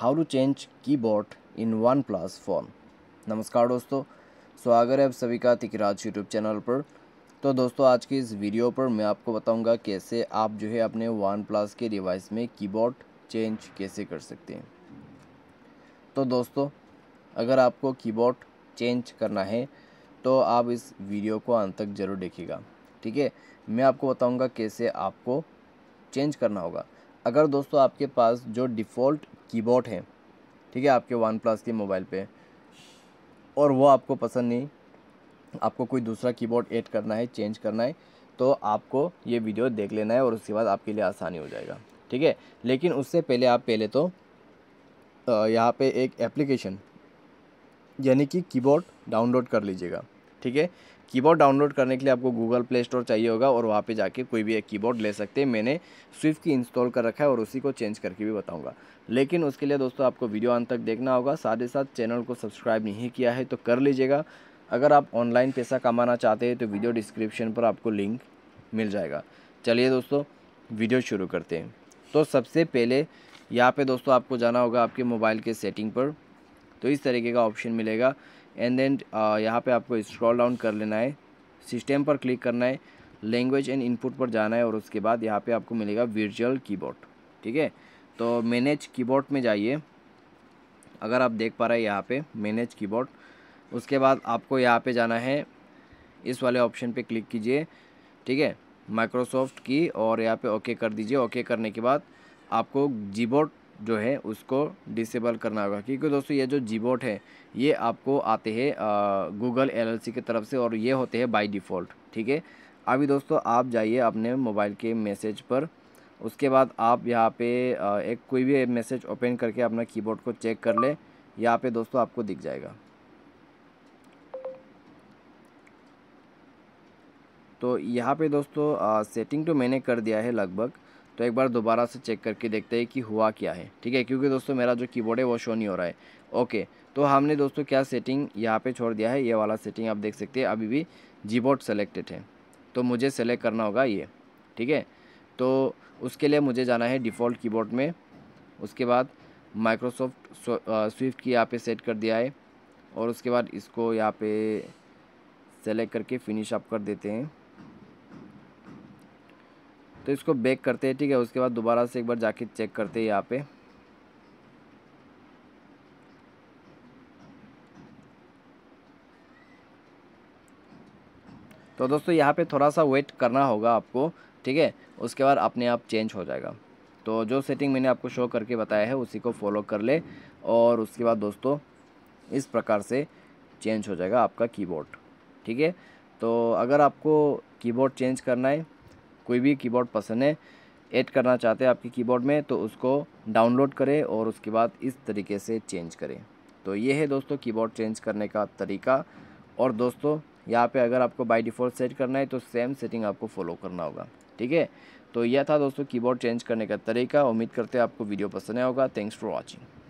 how to change keyboard in OnePlus phone नमस्कार दोस्तों स्वागत है आप सभी का तिकराज यूट्यूब चैनल पर तो दोस्तों आज की इस वीडियो पर मैं आपको बताऊंगा कैसे आप जो है अपने वन प्लस के डिवाइस में कीबोर्ड चेंज कैसे कर सकते हैं तो दोस्तों अगर आपको कीबोर्ड चेंज करना है तो आप इस वीडियो को अंत तक ज़रूर देखिएगा ठीक है मैं आपको बताऊँगा कैसे आपको चेंज करना होगा अगर दोस्तों आपके पास जो डिफ़ॉल्ट कीबोर्ड है ठीक है आपके वन प्लस के मोबाइल पे और वो आपको पसंद नहीं आपको कोई दूसरा कीबोर्ड ऐड करना है चेंज करना है तो आपको ये वीडियो देख लेना है और उसके बाद आपके लिए आसानी हो जाएगा ठीक है लेकिन उससे पहले आप पहले तो यहाँ पे एक एप्लीकेशन यानी कि कीबोर्ड डाउनलोड कर लीजिएगा ठीक है कीबोर्ड डाउनलोड करने के लिए आपको गूगल प्ले स्टोर चाहिए होगा और वहाँ पे जाके कोई भी एक कीबोर्ड ले सकते हैं मैंने स्विफ्ट की इंस्टॉल कर रखा है और उसी को चेंज करके भी बताऊँगा लेकिन उसके लिए दोस्तों आपको वीडियो अंत तक देखना होगा साथ ही साथ चैनल को सब्सक्राइब नहीं किया है तो कर लीजिएगा अगर आप ऑनलाइन पैसा कमाना चाहते हैं तो वीडियो डिस्क्रिप्शन पर आपको लिंक मिल जाएगा चलिए दोस्तों वीडियो शुरू करते हैं तो सबसे पहले यहाँ पर दोस्तों आपको जाना होगा आपके मोबाइल के सेटिंग पर तो इस तरीके का ऑप्शन मिलेगा एंड देन uh, यहाँ पे आपको स्क्रॉल डाउन कर लेना है सिस्टम पर क्लिक करना है लैंग्वेज एंड इनपुट पर जाना है और उसके बाद यहाँ पे आपको मिलेगा वर्चुअल कीबोर्ड ठीक है तो मैनेज कीबोर्ड में जाइए अगर आप देख पा रहे हैं यहाँ पे मैनेज कीबोर्ड उसके बाद आपको यहाँ पे जाना है इस वाले ऑप्शन पे क्लिक कीजिए ठीक है माइक्रोसॉफ्ट की और यहाँ पे ओके कर दीजिए ओके करने के बाद आपको जीबोर्ड जो है उसको डिसेबल करना होगा क्योंकि दोस्तों ये जो जीबोट है ये आपको आते हैं गूगल एल की तरफ से और ये होते हैं बाई डिफ़ॉल्ट ठीक है अभी दोस्तों आप जाइए अपने मोबाइल के मैसेज पर उसके बाद आप यहाँ पे एक कोई भी मैसेज ओपन करके अपना कीबोर्ड को चेक कर ले यहाँ पे दोस्तों आपको दिख जाएगा तो यहाँ पे दोस्तों सेटिंग तो मैंने कर दिया है लगभग तो एक बार दोबारा से चेक करके देखते हैं कि हुआ क्या है ठीक है क्योंकि दोस्तों मेरा जो कीबोर्ड है वो शो नहीं हो रहा है ओके तो हमने दोस्तों क्या सेटिंग यहाँ पे छोड़ दिया है ये वाला सेटिंग आप देख सकते हैं अभी भी जीबोर्ड सेलेक्टेड है तो मुझे सेलेक्ट करना होगा ये ठीक है तो उसके लिए मुझे जाना है डिफ़ॉल्ट कीबोर्ड में उसके बाद माइक्रोसॉफ्ट स्विफ्ट की यहाँ पर सेट कर दिया है और उसके बाद इसको यहाँ पर सेलेक्ट करके फिनिश अप कर देते हैं तो इसको बैक करते हैं ठीक है उसके बाद दोबारा से एक बार जाके चेक करते हैं यहाँ पे तो दोस्तों यहाँ पे थोड़ा सा वेट करना होगा आपको ठीक है उसके बाद अपने आप चेंज हो जाएगा तो जो सेटिंग मैंने आपको शो करके बताया है उसी को फॉलो कर ले और उसके बाद दोस्तों इस प्रकार से चेंज हो जाएगा आपका कीबोर्ड ठीक है तो अगर आपको कीबोर्ड चेंज करना है कोई भी कीबोर्ड पसंद है ऐड करना चाहते हैं आपके कीबोर्ड में तो उसको डाउनलोड करें और उसके बाद इस तरीके से चेंज करें तो ये है दोस्तों कीबोर्ड चेंज करने का तरीका और दोस्तों यहाँ पे अगर आपको बाय डिफ़ॉल्ट सेट करना है तो सेम सेटिंग आपको फॉलो करना होगा ठीक है तो यह था दोस्तों कीबोर्ड चेंज करने का तरीका उम्मीद करते हैं आपको वीडियो पसंद आया होगा थैंक्स फॉर वॉचिंग